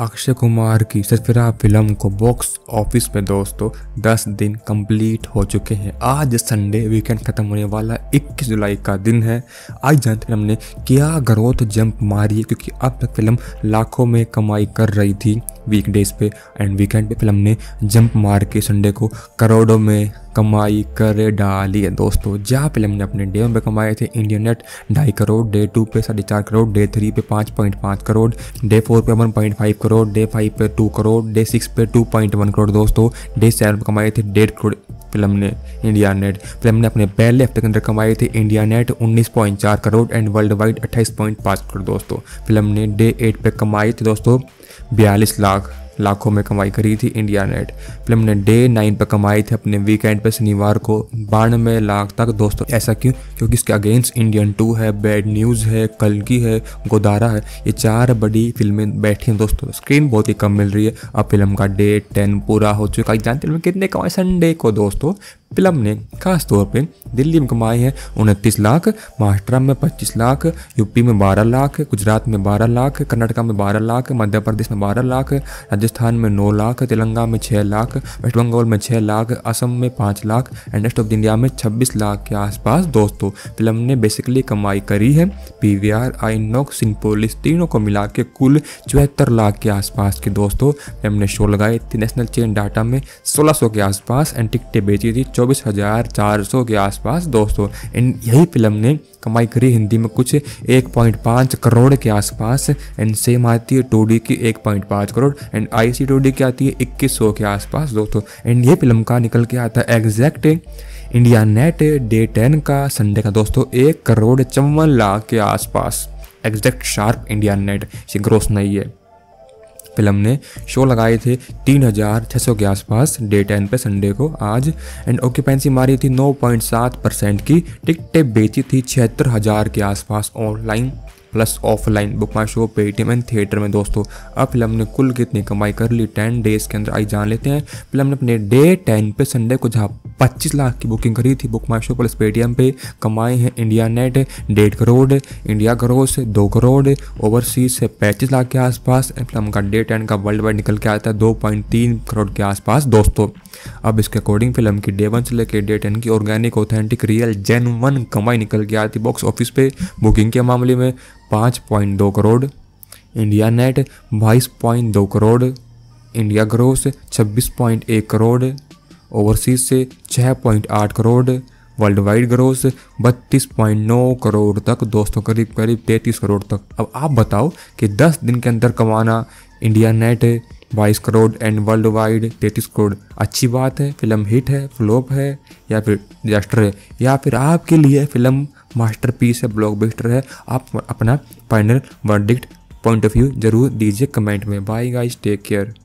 अक्षय कुमार की सचफिरा फिल्म को box office में दोस्तों 10 दिन कंप्लीट हो चुके हैं आज संडे वीकेंड खत्म होने वाला 21 जुलाई का दिन है आज जानते हैं हमने क्या ग्रोथ जंप मारी है क्योंकि अब तक फिल्म लाखों में कमाई कर रही थी वीकडेज पे एंड वीकेंड पे फिर हमने जंप मार के संडे को करोड़ों में कमाई कर डाली है दोस्तों जहाँ फिल्म ने अपने डे वन पे कमाए थे इंडियन नेट ढाई करोड़ डे टू पे साढ़े चार करोड़ डे थ्री पे पाँच पॉइंट पाँच करोड़ डे फोर पे one point five crore day five पे टू करोड़ डे सिक्स पे टू पॉइंट वन करोड़ दोस्तों डे सेवन पे कमाए थे डेढ़ करोड़ फिल्म ने इंडिया नेट फिल्म ने अपने पहले हफ्ते के अंदर कमाए थे India net 19.4 crore and world wide 28.5 crore दोस्तों फिल्म ने डे एट पर कमाए थे दोस्तों बयालीस लाख लाखों में कमाई करी थी इंडिया नेट फिल्म ने डे नाइन पर कमाई थी अपने वीकेंड पर शनिवार को बानवे लाख तक दोस्तों ऐसा क्यों क्योंकि इसके अगेंस्ट इंडियन टू है बैड न्यूज़ है कलगी है गोदारा है ये चार बड़ी फिल्में बैठी हैं दोस्तों स्क्रीन बहुत ही कम मिल रही है अब फिल्म का डे टेन पूरा हो चुका है जानते हैं कितने कमाए संडे को दोस्तों फिल्म ने खास तौर पर दिल्ली में कमाई है उनतीस लाख महाराष्ट्र में 25 लाख यूपी में 12 लाख गुजरात में 12 लाख कर्नाटका में 12 लाख मध्य प्रदेश में 12 लाख राजस्थान में 9 लाख तेलंगाना में 6 लाख वेस्ट बंगाल में 6 लाख असम में 5 lakh and rest of India में 26 लाख के आसपास दोस्तों फिल्म ने बेसिकली कमाई करी है P V R Inox Cinepolis तीनों को मिला के कुल चौहत्तर लाख के आसपास के दोस्तों फिल्म ने शो लगाए थे नेशनल चेन डाटा में सौ के आसपास एंड टिकटें बेची थी चौबीस हज़ार चार सौ के आसपास दोस्तों इन यही फिल्म ने कमाई करी हिंदी में कुछ 1.5 करोड़ के आसपास एंड सेम आती है टू की 1.5 करोड़ एंड आई सी टू की आती है इक्कीस सौ के आसपास दोस्तों एंड ये फिल्म का निकल के आता है exact India net day ten का संडे का दोस्तों एक करोड़ चौवन लाख के आसपास एग्जैक्ट शार्प इंडिया नेट से ग्रोस नहीं है फिल्म ने शो लगाए थे तीन हजार छह सौ के आसपास डे टेन पे संडे को आज एंड ऑक्यूपेंसी मारी थी नौ पॉइंट सात परसेंट की टिकटें बेची थी छिहत्तर हजार के आसपास online plus offline Book My Show Paytm and theatre में दोस्तों अब फिल्म ने कुल कितनी कमाई कर ली टेन डेज के अंदर आई जान लेते हैं फिल्म ने अपने डे टेन पे संडे को जहाँ पच्चीस लाख की बुकिंग करी थी Book My Show plus Paytm पे कमाए हैं इंडिया नेट डेढ़ करोड़ इंडिया ग्रोस दो करोड़ ओवरसीज से पैंतीस लाख के आसपास फिल्म का डे टेन का वर्ल्ड वाइड निकल के आता है दो पॉइंट तीन करोड़ के आसपास दोस्तों अब इसके अकॉर्डिंग फिल्म की डे वन से लेकर डे टेन की ऑर्गेनिक ऑथेंटिक रियल वन कमाई निकल के आती बॉक्स ऑफिस पे बुकिंग के मामले में पाँच पॉइंट दो करोड़ इंडिया नेट बाईस पॉइंट दो करोड़ इंडिया ग्रोस छब्बीस पॉइंट एक करोड़ ओवरसीज से छः पॉइंट आठ करोड़ वर्ल्ड वाइड ग्रोस बत्तीस पॉइंट नौ करोड़ तक दोस्तों करीब करीब तैंतीस करोड़ तक अब आप बताओ कि दस दिन के अंदर कमाना इंडिया नेट बाईस करोड़ एंड वर्ल्ड वाइड तैंतीस करोड़ अच्छी बात है फिल्म हिट है फ्लोप है या फिर डिजास्टर है या फिर आपके लिए फिल्म मास्टरपीस है ब्लॉकबस्टर है आप अपना final verdict point of view जरूर दीजिए कमेंट में बाय गाइस टेक केयर